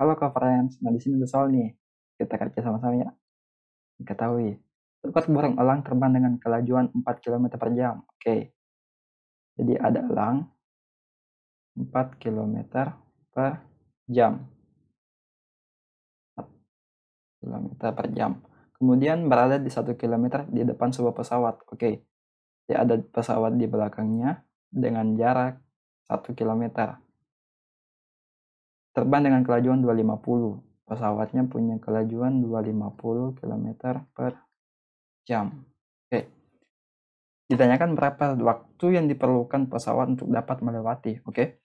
Halo Kak Friends, nah di sini ada soal nih. Kita kerja sama-sama ya. Diketahui, Tempat burung elang terbang dengan kelajuan 4 km per jam. Oke. Okay. Jadi ada elang 4 km per jam. 4 km per jam. Kemudian berada di 1 km di depan sebuah pesawat. Oke. Okay. Jadi ada pesawat di belakangnya dengan jarak 1 km terbang dengan kelajuan 250. Pesawatnya punya kelajuan 250 km per jam. Oke. Ditanyakan berapa waktu yang diperlukan pesawat untuk dapat melewati. Oke.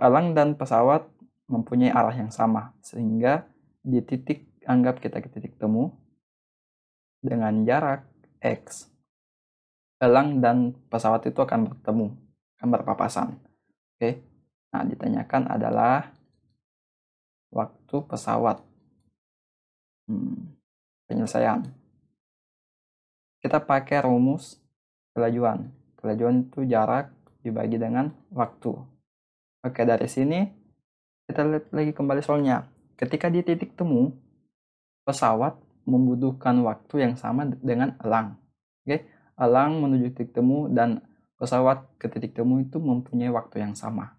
Elang dan pesawat mempunyai arah yang sama, sehingga di titik anggap kita ke titik temu dengan jarak X. Elang dan pesawat itu akan bertemu, akan berpapasan. Oke. Nah, ditanyakan adalah waktu pesawat. Hmm, penyelesaian. Kita pakai rumus kelajuan. Kelajuan itu jarak dibagi dengan waktu. Oke, dari sini kita lihat lagi kembali soalnya. Ketika di titik temu, pesawat membutuhkan waktu yang sama dengan elang. Oke, elang menuju titik temu dan pesawat ke titik temu itu mempunyai waktu yang sama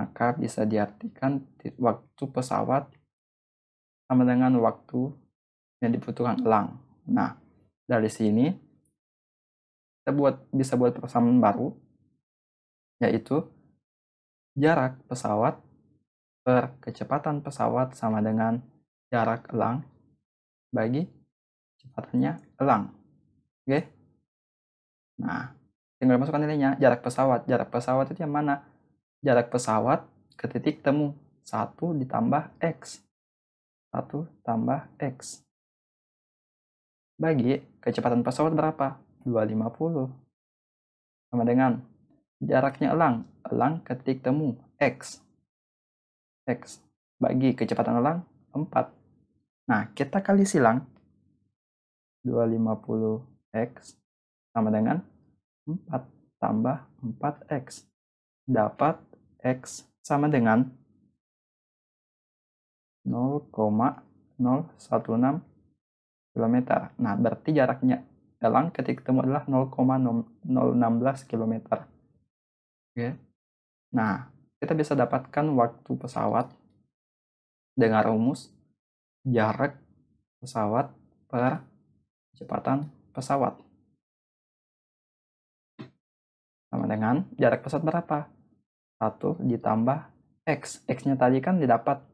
maka bisa diartikan waktu pesawat sama dengan waktu yang dibutuhkan elang. Nah, dari sini kita buat bisa buat persamaan baru yaitu jarak pesawat per kecepatan pesawat sama dengan jarak elang bagi kecepatannya elang. Oke. Nah, tinggal masukkan nilainya jarak pesawat. Jarak pesawat itu yang mana? jarak pesawat ke titik temu 1 ditambah X. 1 tambah X. Bagi kecepatan pesawat berapa? 250. Sama dengan jaraknya elang. Elang ke titik temu X. X. Bagi kecepatan elang 4. Nah, kita kali silang. 250X sama dengan 4 tambah 4X dapat X sama dengan 0,016 km. Nah, berarti jaraknya elang ketika ketemu adalah 0,016 km. Oke. Nah, kita bisa dapatkan waktu pesawat dengan rumus jarak pesawat per kecepatan pesawat. Sama dengan jarak pesawat berapa? 1 ditambah X. X-nya tadi kan didapat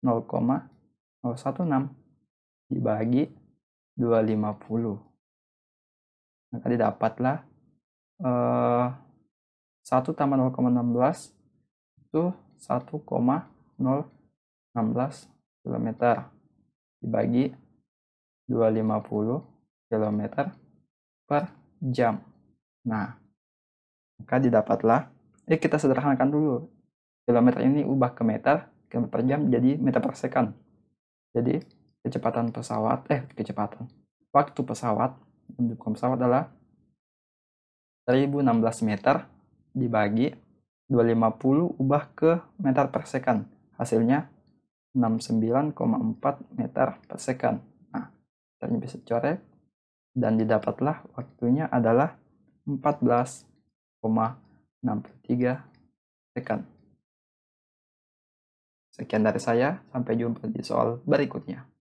0,016 dibagi 250. Maka didapatlah eh, 1 tambah 0,16 itu 1,016 km dibagi 250 km per jam. Nah, maka didapatlah ya kita sederhanakan dulu kilometer ini ubah ke meter kilometer jam jadi meter per second jadi kecepatan pesawat eh kecepatan waktu pesawat bukan pesawat adalah 1016 meter dibagi 250 ubah ke meter per second hasilnya 69,4 meter per second nah kita bisa coret dan didapatlah waktunya adalah 14, 63 second. Sekian dari saya, sampai jumpa di soal berikutnya.